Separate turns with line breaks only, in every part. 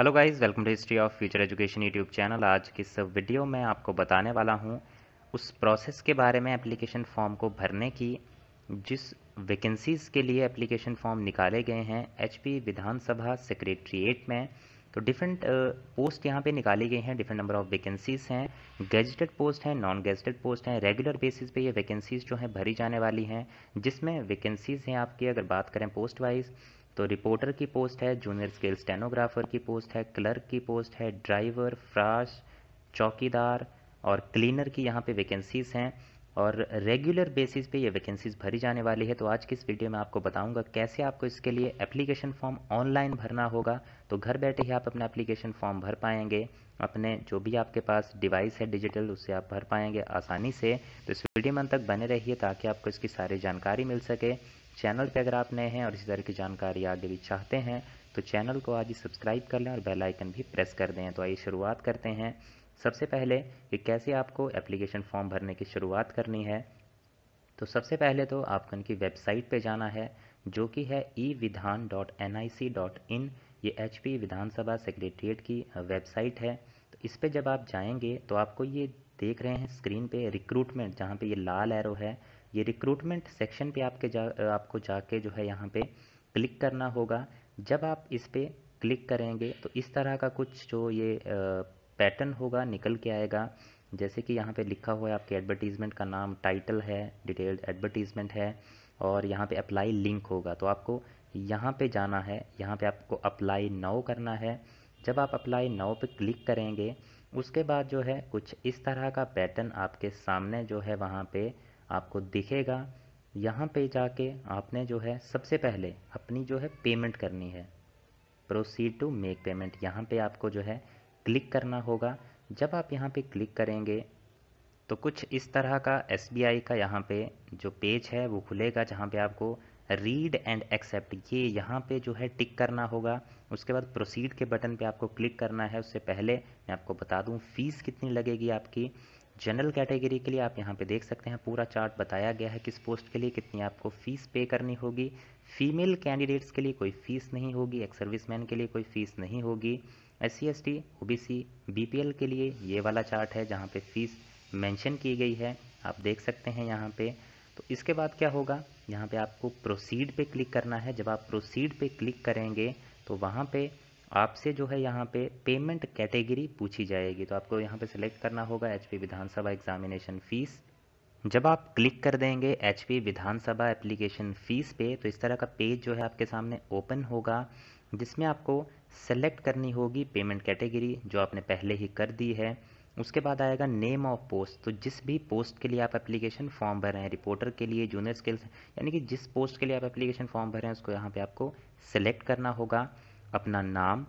hello guys welcome to history of future education YouTube channel आज की इस video में आपको बताने वाला हूँ उस प्रोसेस के बारे में एप्लीकेशन फॉर्म को भरने की जिस वैकेंसीज़ के लिए एप्लीकेशन फॉर्म निकाले गए हैं एचपी विधानसभा सेक्रेटरीट में तो डिफरेंट पोस्ट यहाँ पे निकाली गई हैं डिफरेंट नंबर ऑफ वैकेंसीज़ हैं गेजटेड पोस्ट हैं नॉन गेजटेड पोस्ट हैं रेगुलर बेसिस पे ये वैकेंसीज़ जो हैं भरी जाने वाली हैं जिसमें वैकेंसीज़ हैं आपकी अगर बात करें पोस्ट वाइज तो रिपोर्टर की पोस्ट है जूनियर स्केल स्टेनोग्राफर की पोस्ट है क्लर्क की पोस्ट है ड्राइवर फ्राश चौकीदार और क्लीनर की यहाँ पे वैकेंसीज़ हैं और रेगुलर बेसिस पे ये वैकेंसीज़ भरी जाने वाली है तो आज की इस वीडियो में आपको बताऊंगा कैसे आपको इसके लिए एप्लीकेशन फॉर्म ऑनलाइन भरना होगा तो घर बैठे ही आप अपना एप्लीकेशन फॉर्म भर पाएंगे अपने जो भी आपके पास डिवाइस है डिजिटल उससे आप भर पाएंगे आसानी से तो इस वीडियो में तक बने रहिए ताकि आपको इसकी सारी जानकारी मिल सके चैनल पे अगर आप नए हैं और इसी तरह की जानकारी आगे भी चाहते हैं तो चैनल को आज ही सब्सक्राइब कर लें और बेल आइकन भी प्रेस कर दें तो आइए शुरुआत करते हैं सबसे पहले कि कैसे आपको एप्लीकेशन फॉर्म भरने की शुरुआत करनी है तो सबसे पहले तो आपको इनकी वेबसाइट पर जाना है जो कि है E Vidhan dot N I C dot in ये एच विधानसभा सेक्रेटरीट की वेबसाइट है तो इस पर जब आप जाएंगे तो आपको ये देख रहे हैं स्क्रीन पे रिक्रूटमेंट जहाँ पे ये लाल एरो है ये रिक्रूटमेंट सेक्शन पे आपके जा आपको जाके जो है यहाँ पे क्लिक करना होगा जब आप इस पर क्लिक करेंगे तो इस तरह का कुछ जो ये पैटर्न होगा निकल के आएगा जैसे कि यहाँ पे लिखा हुआ है आपके एडवर्टीज़मेंट का नाम टाइटल है डिटेल्ड एडवर्टीज़मेंट है और यहाँ पे अप्लाई लिंक होगा तो आपको यहाँ पे जाना है यहाँ पे आपको अप्लाई नाउ करना है जब आप अप्लाई नाउ पे क्लिक करेंगे उसके बाद जो है कुछ इस तरह का पैटर्न आपके सामने जो है वहाँ पे आपको दिखेगा यहाँ पे जाके आपने जो है सबसे पहले अपनी जो है पेमेंट करनी है प्रोसीड टू मेक पेमेंट यहाँ पे आपको जो है क्लिक करना होगा जब आप यहाँ पे क्लिक करेंगे तो कुछ इस तरह का एस का यहाँ पे जो पेज है वो खुलेगा जहाँ पे आपको रीड एंड एक्सेप्ट ये यहाँ पे जो है टिक करना होगा उसके बाद प्रोसीड के बटन पे आपको क्लिक करना है उससे पहले मैं आपको बता दूँ फ़ीस कितनी लगेगी आपकी जनरल कैटेगरी के लिए आप यहाँ पे देख सकते हैं पूरा चार्ट बताया गया है किस पोस्ट के लिए कितनी आपको फ़ीस पे करनी होगी फीमेल कैंडिडेट्स के लिए कोई फ़ीस नहीं होगी एक सर्विसमैन के लिए कोई फ़ीस नहीं होगी S C S T O B C B P L के लिए ये वाला चार्ट है जहाँ पे फ़ीस मेंशन की गई है आप देख सकते हैं यहाँ पे तो इसके बाद क्या होगा यहाँ पे आपको प्रोसीड पे क्लिक करना है जब आप प्रोसीड पे क्लिक करेंगे तो वहाँ पे आपसे जो है यहाँ पे पेमेंट कैटेगरी पूछी जाएगी तो आपको यहाँ पे सिलेक्ट करना होगा एच विधानसभा एग्जामिनेशन फ़ीस जब आप क्लिक कर देंगे एच विधानसभा एप्लीकेशन फ़ीस पे तो इस तरह का पेज जो है आपके सामने ओपन होगा जिसमें आपको सेलेक्ट करनी होगी पेमेंट कैटेगरी जो आपने पहले ही कर दी है उसके बाद आएगा नेम ऑफ पोस्ट तो जिस भी पोस्ट के लिए आप एप्लीकेशन फॉर्म भर रहे हैं रिपोर्टर के लिए जूनियर स्किल्स यानी कि जिस पोस्ट के लिए आप एप्लीकेशन फॉर्म भर रहे हैं उसको यहाँ पे आपको सेलेक्ट करना होगा अपना नाम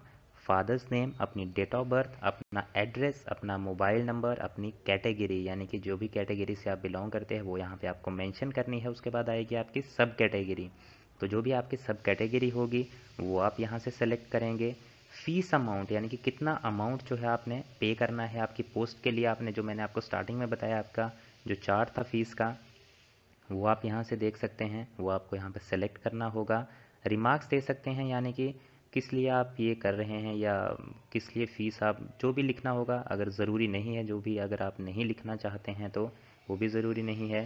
फादर्स नेम अपनी डेट ऑफ बर्थ अपना एड्रेस अपना मोबाइल नंबर अपनी कैटेगरी यानी कि जो भी कैटेगरी से आप बिलोंग करते हैं वो यहाँ पे आपको मेंशन करनी है उसके बाद आएगी आपकी सब कैटेगरी तो जो भी आपकी सब कैटेगरी होगी वो आप यहाँ से सेलेक्ट करेंगे फीस अमाउंट यानी कि कितना अमाउंट जो है आपने पे करना है आपकी पोस्ट के लिए आपने जो मैंने आपको स्टार्टिंग में बताया आपका जो चार्ट था फीस का वो आप यहाँ से देख सकते हैं वो आपको यहाँ पर सेलेक्ट करना होगा रिमार्क्स दे सकते हैं यानी कि किस लिए आप ये कर रहे हैं या किस लिए फ़ीस आप जो भी लिखना होगा अगर ज़रूरी नहीं है जो भी अगर आप नहीं लिखना चाहते हैं तो वो भी ज़रूरी नहीं है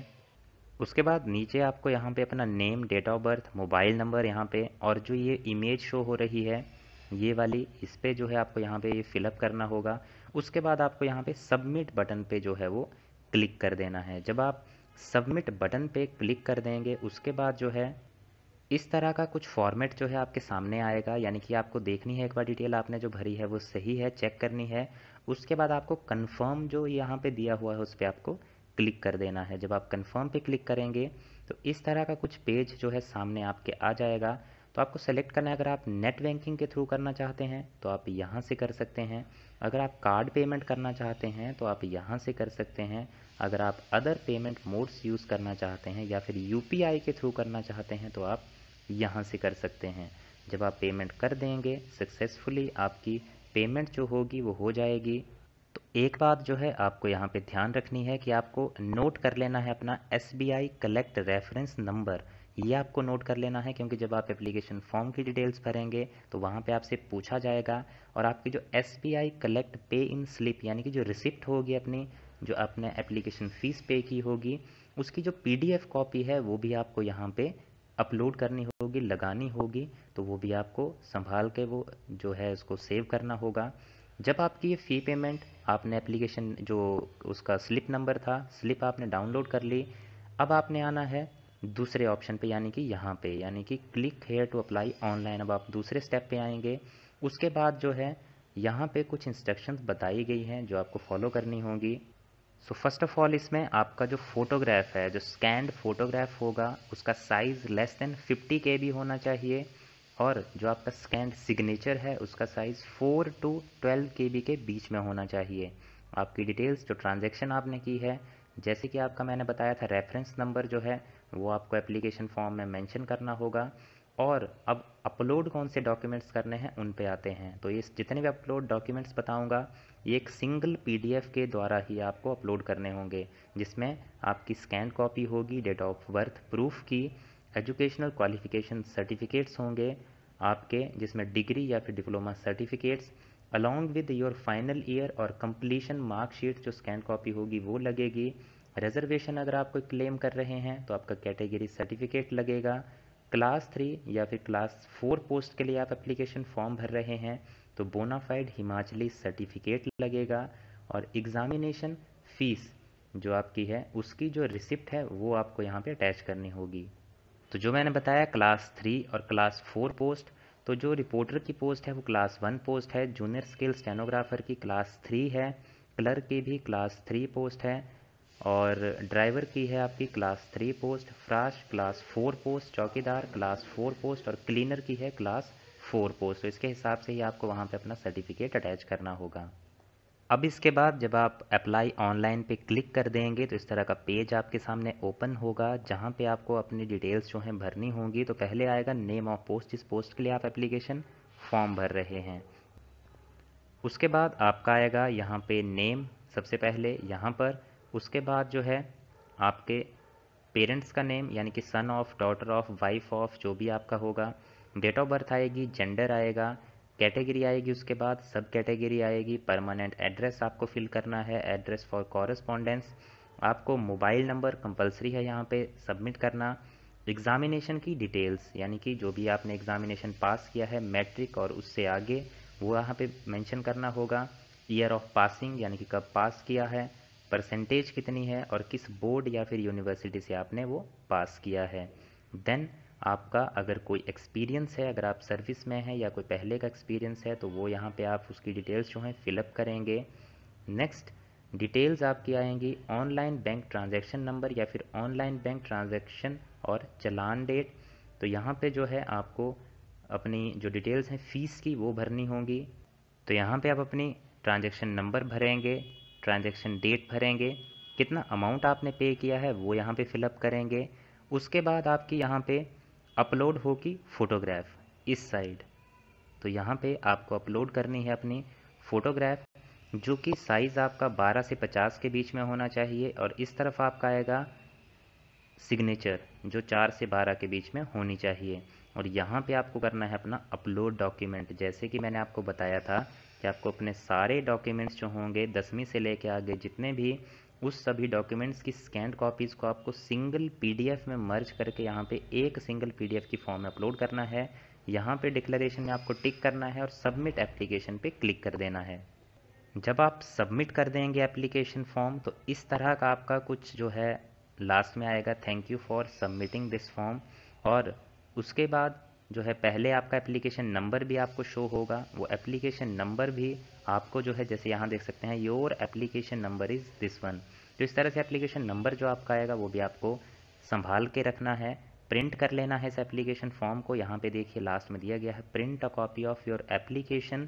उसके बाद नीचे आपको यहाँ पे अपना name date of birth mobile number यहाँ पे और जो ये इमेज शो हो रही है ये वाली इस पर जो है आपको यहाँ पर ये फिलअप करना होगा उसके बाद आपको यहाँ पर सबमिट बटन पर जो है वो क्लिक कर देना है जब आप सबमिट बटन पे क्लिक कर देंगे उसके बाद जो है इस तरह का कुछ फॉर्मेट जो है आपके सामने आएगा यानी कि आपको देखनी है एक बार डिटेल आपने जो भरी है वो सही है चेक करनी है उसके बाद आपको कन्फर्म जो यहाँ पे दिया हुआ है उस पर आपको क्लिक कर देना है जब आप कन्फर्म पे क्लिक करेंगे तो इस तरह का कुछ पेज जो है सामने आपके आ जाएगा तो आपको सेलेक्ट करना है अगर आप नेट बैंकिंग के थ्रू करना चाहते हैं तो आप यहाँ से कर सकते हैं अगर आप कार्ड पेमेंट करना चाहते हैं तो आप यहाँ से कर सकते हैं अगर आप अदर पेमेंट मोड्स यूज़ करना चाहते हैं या फिर यू के थ्रू करना चाहते हैं तो आप यहाँ से कर सकते हैं जब आप पेमेंट कर देंगे सक्सेसफुली आपकी पेमेंट जो होगी वो हो जाएगी तो एक बात जो है आपको यहाँ पे ध्यान रखनी है कि आपको नोट कर लेना है अपना S B I collect reference number ये आपको नोट कर लेना है क्योंकि जब आप एप्लीकेशन फॉर्म की डिटेल्स भरेंगे तो वहाँ पे आपसे पूछा जाएगा और आपकी जो एस बी आई कलेक्ट पे इन स्लिप यानी कि जो रिसिप्ट होगी अपनी जो आपने एप्लीकेशन फ़ीस पे की होगी उसकी जो पी डी एफ कॉपी है वो भी आपको यहाँ पे अपलोड करनी होगी लगानी होगी तो वो भी आपको संभाल के वो जो है उसको सेव करना होगा जब आपकी ये फ़ी पेमेंट आपने एप्लीकेशन जो उसका स्लिप नंबर था स्लिप आपने डाउनलोड कर ली अब आपने आना है दूसरे ऑप्शन पे यानी कि यहाँ पे यानी कि click here to apply online अब आप दूसरे स्टेप पे आएंगे उसके बाद जो है यहाँ पे कुछ इंस्ट्रक्शंस बताई गई हैं जो आपको फॉलो करनी होगी सो फर्स्ट ऑफ ऑल इसमें आपका जो फोटोग्राफ है जो स्कैंड फोटोग्राफ होगा उसका साइज़ लेस देन 50 के बी होना चाहिए और जो आपका स्कैंड सिग्नेचर है उसका साइज़ 4 टू 12 के बी के बीच में होना चाहिए आपकी डिटेल्स जो ट्रांजेक्शन आपने की है जैसे कि आपका मैंने बताया था रेफरेंस नंबर जो है वो आपको एप्लीकेशन फॉर्म में मेंशन करना होगा और अब अपलोड कौन से डॉक्यूमेंट्स करने हैं उन पे आते हैं तो ये जितने भी अपलोड डॉक्यूमेंट्स बताऊंगा ये एक सिंगल पीडीएफ के द्वारा ही आपको अपलोड करने होंगे जिसमें आपकी स्कैन कॉपी होगी डेट ऑफ बर्थ प्रूफ की एजुकेशनल क्वालिफिकेशन सर्टिफिकेट्स होंगे आपके जिसमें डिग्री या फिर diploma certificates along with your final year और कंप्लीशन मार्कशीट जो स्कैन कॉपी होगी वो लगेगी रिजर्वेशन अगर आप कोई क्लेम कर रहे हैं तो आपका कैटेगरी सर्टिफिकेट लगेगा क्लास थ्री या फिर क्लास फोर पोस्ट के लिए आप एप्लीकेशन फॉर्म भर रहे हैं तो बोनाफाइड हिमाचली सर्टिफिकेट लगेगा और एग्ज़ामिनेशन फ़ीस जो आपकी है उसकी जो रिसिप्ट है वो आपको यहाँ पे अटैच करनी होगी तो जो मैंने बताया क्लास थ्री और क्लास फोर पोस्ट तो जो रिपोर्टर की पोस्ट है वो क्लास वन पोस्ट है जूनियर स्किल स्टेनोग्राफर की क्लास थ्री है क्लर्क की भी क्लास थ्री पोस्ट है और ड्राइवर की है आपकी क्लास थ्री पोस्ट फ्राश क्लास फोर पोस्ट चौकीदार क्लास फोर पोस्ट और क्लीनर की है क्लास फोर पोस्ट तो इसके हिसाब से ही आपको वहाँ पे अपना सर्टिफिकेट अटैच करना होगा अब इसके बाद जब आप अप्लाई ऑनलाइन पे क्लिक कर देंगे तो इस तरह का पेज आपके सामने ओपन होगा जहाँ पे आपको अपनी डिटेल्स जो हैं भरनी होंगी तो पहले आएगा नेम ऑफ पोस्ट जिस पोस्ट के लिए आप एप्लीकेशन फॉर्म भर रहे हैं उसके बाद आपका आएगा यहाँ पे नेम सबसे पहले यहाँ पर उसके बाद जो है आपके पेरेंट्स का नेम यानी कि son of daughter of wife of जो भी आपका होगा डेट ऑफ बर्थ आएगी जेंडर आएगा कैटेगरी आएगी उसके बाद सब कैटेगरी आएगी परमानेंट एड्रेस आपको फिल करना है एड्रेस फॉर कॉरेस्पॉन्डेंस आपको मोबाइल नंबर कंपलसरी है यहाँ पे सबमिट करना एग्ज़ामिनेशन की डिटेल्स यानी कि जो भी आपने एग्ज़ामिनेशन पास किया है मैट्रिक और उससे आगे वो यहाँ पे मेंशन करना होगा ईयर ऑफ पासिंग यानी कि कब पास किया है परसेंटेज कितनी है और किस बोर्ड या फिर यूनिवर्सिटी से आपने वो पास किया है देन आपका अगर कोई एक्सपीरियंस है अगर आप सर्विस में हैं या कोई पहले का एक्सपीरियंस है तो वो यहाँ पे आप उसकी डिटेल्स जो हैं फिलअप करेंगे नेक्स्ट डिटेल्स आपकी आएंगी ऑनलाइन बैंक ट्रांजैक्शन नंबर या फिर ऑनलाइन बैंक ट्रांजैक्शन और चलान डेट तो यहाँ पे जो है आपको अपनी जो डिटेल्स हैं फ़ीस की वो भरनी होगी तो यहाँ पे आप अपनी ट्रांजेक्शन नंबर भरेंगे ट्रांजैक्शन डेट भरेंगे कितना अमाउंट आपने पे किया है वो यहाँ पे फिलअप करेंगे उसके बाद आपकी यहाँ पे अपलोड होगी फ़ोटोग्राफ इस साइड तो यहाँ पे आपको अपलोड करनी है अपनी फ़ोटोग्राफ जो कि साइज़ आपका 12 से 50 के बीच में होना चाहिए और इस तरफ आपका आएगा सिग्नेचर जो 4 से 12 के बीच में होनी चाहिए और यहाँ पे आपको करना है अपना अपलोड डॉक्यूमेंट जैसे कि मैंने आपको बताया था कि आपको अपने सारे डॉक्यूमेंट्स जो होंगे दसवीं से लेके आगे जितने भी उस सभी डॉक्यूमेंट्स की स्कैन कॉपीज़ को आपको सिंगल पीडीएफ में मर्ज करके यहाँ पे एक सिंगल पीडीएफ की फॉर्म में अपलोड करना है यहाँ पे डिक्लेरेशन में आपको टिक करना है और सबमिट एप्लीकेशन पे क्लिक कर देना है जब आप सबमिट कर देंगे एप्लीकेशन फॉर्म तो इस तरह का आपका कुछ जो है लास्ट में आएगा thank you for submitting this form और उसके बाद जो है पहले आपका एप्लीकेशन नंबर भी आपको शो होगा वो एप्लीकेशन नंबर भी आपको जो है जैसे यहाँ देख सकते हैं your application number is this one तो इस तरह से एप्लीकेशन नंबर जो आपका आएगा वो भी आपको संभाल के रखना है प्रिंट कर लेना है इस एप्लीकेशन फॉर्म को यहाँ पे देखिए लास्ट में दिया गया है print a copy of your application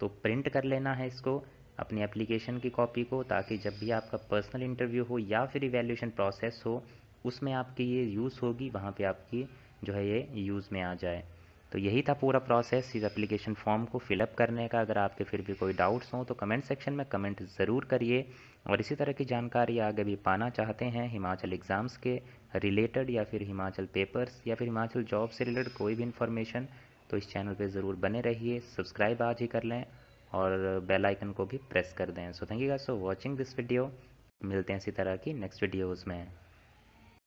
तो प्रिंट कर लेना है इसको अपनी एप्लीकेशन की कॉपी को ताकि जब भी आपका पर्सनल इंटरव्यू हो या फिर इवेल्यूशन प्रोसेस हो उसमें आपकी ये यूज़ होगी वहाँ पे आपकी जो है ये यूज़ में आ जाए तो यही था पूरा प्रोसेस इस एप्लीकेशन फॉर्म को फिलअप करने का अगर आपके फिर भी कोई डाउट्स हों तो कमेंट सेक्शन में कमेंट ज़रूर करिए और इसी तरह की जानकारी आगे भी पाना चाहते हैं हिमाचल एग्ज़ाम्स के रिलेटेड या फिर हिमाचल पेपर्स या फिर हिमाचल जॉब से रिलेटेड कोई भी इन्फॉर्मेशन तो इस चैनल पर ज़रूर बने रहिए सब्सक्राइब आज ही कर लें और बेल आइकन को भी प्रेस कर दें so thank you guys for watching this video मिलते हैं इसी तरह की नेक्स्ट वीडियोज़ में